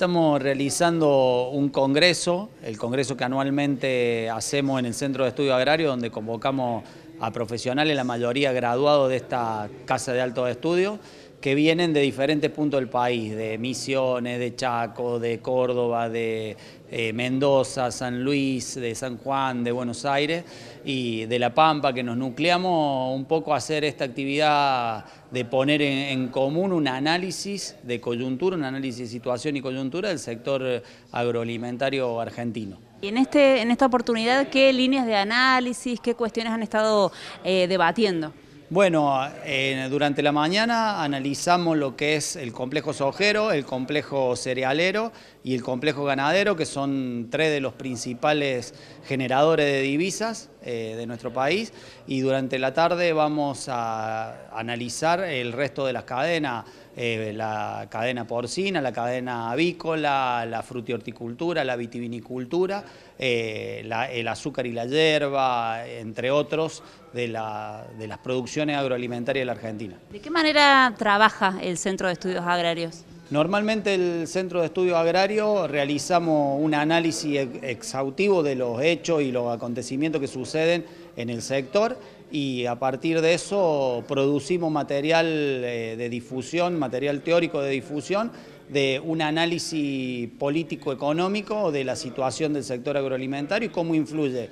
Estamos realizando un congreso, el congreso que anualmente hacemos en el Centro de Estudio Agrario, donde convocamos a profesionales, la mayoría graduados de esta Casa de Alto Estudio, que vienen de diferentes puntos del país, de Misiones, de Chaco, de Córdoba, de eh, Mendoza, San Luis, de San Juan, de Buenos Aires y de La Pampa, que nos nucleamos un poco a hacer esta actividad de poner en, común un análisis de coyuntura, un análisis de situación y coyuntura del sector agroalimentario argentino. Y en, este, en esta oportunidad, ¿qué líneas de análisis, qué cuestiones han estado eh, debatiendo? Bueno, eh, durante la mañana analizamos lo que es el complejo sojero, el complejo cerealero y el complejo ganadero, que son tres de los principales generadores de divisas eh, de nuestro país. Y durante la tarde vamos a analizar el resto de las cadenas, eh, la cadena porcina, la cadena avícola, la frutihorticultura, la vitivinicultura, el azúcar y la hierba, entre otros, de las producciones agroalimentaria agroalimentarias de la Argentina. ¿De qué manera trabaja el Centro de Estudios Agrarios? Normalmente el Centro de Estudios Agrarios realizamos un análisis exhaustivo de los hechos y los acontecimientos que suceden en el sector y a partir de eso producimos material eh, de difusión, material teórico de difusión de un análisis político-económico de la situación del sector agroalimentario y cómo influye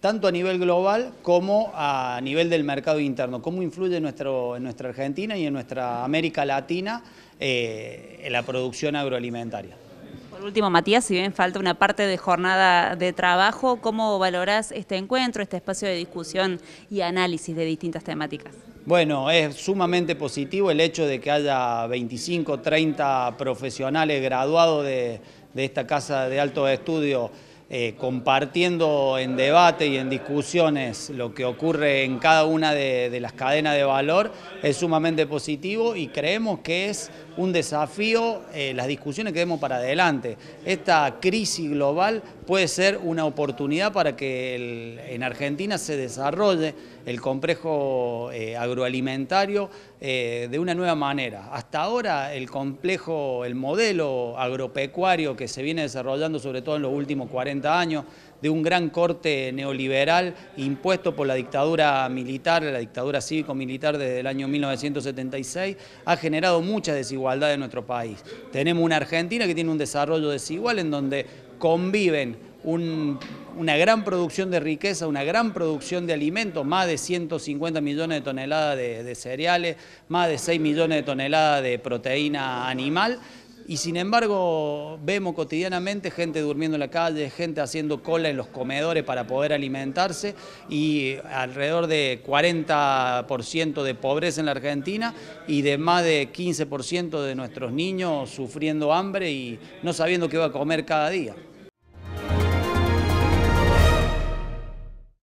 tanto a nivel global como a nivel del mercado interno. ¿Cómo influye en, nuestra Argentina y en nuestra América Latina eh, en la producción agroalimentaria? Por último, Matías, si bien falta una parte de jornada de trabajo, ¿cómo valorás este encuentro, este espacio de discusión y análisis de distintas temáticas? Bueno, es sumamente positivo el hecho de que haya 25, 30 profesionales graduados de, de esta casa de alto estudio eh, compartiendo en debate y en discusiones lo que ocurre en cada una de, las cadenas de valor es sumamente positivo y creemos que es un desafío eh, las discusiones que demos para adelante. Esta crisis global puede ser una oportunidad para que en Argentina se desarrolle el complejo eh, agroalimentario eh, de una nueva manera. Hasta ahora el complejo, el modelo agropecuario que se viene desarrollando sobre todo en los últimos 40 años, de un gran corte neoliberal impuesto por la dictadura militar, la dictadura cívico-militar desde el año 1976, ha generado mucha desigualdad en nuestro país. Tenemos una Argentina que tiene un desarrollo desigual en donde conviven una gran producción de riqueza, una gran producción de alimentos, más de 150 millones de toneladas de, de cereales, más de 6 millones de toneladas de proteína animal, y sin embargo vemos cotidianamente gente durmiendo en la calle, gente haciendo cola en los comedores para poder alimentarse y alrededor de 40% de pobreza en la Argentina y de más de 15% de nuestros niños sufriendo hambre y no sabiendo qué va a comer cada día.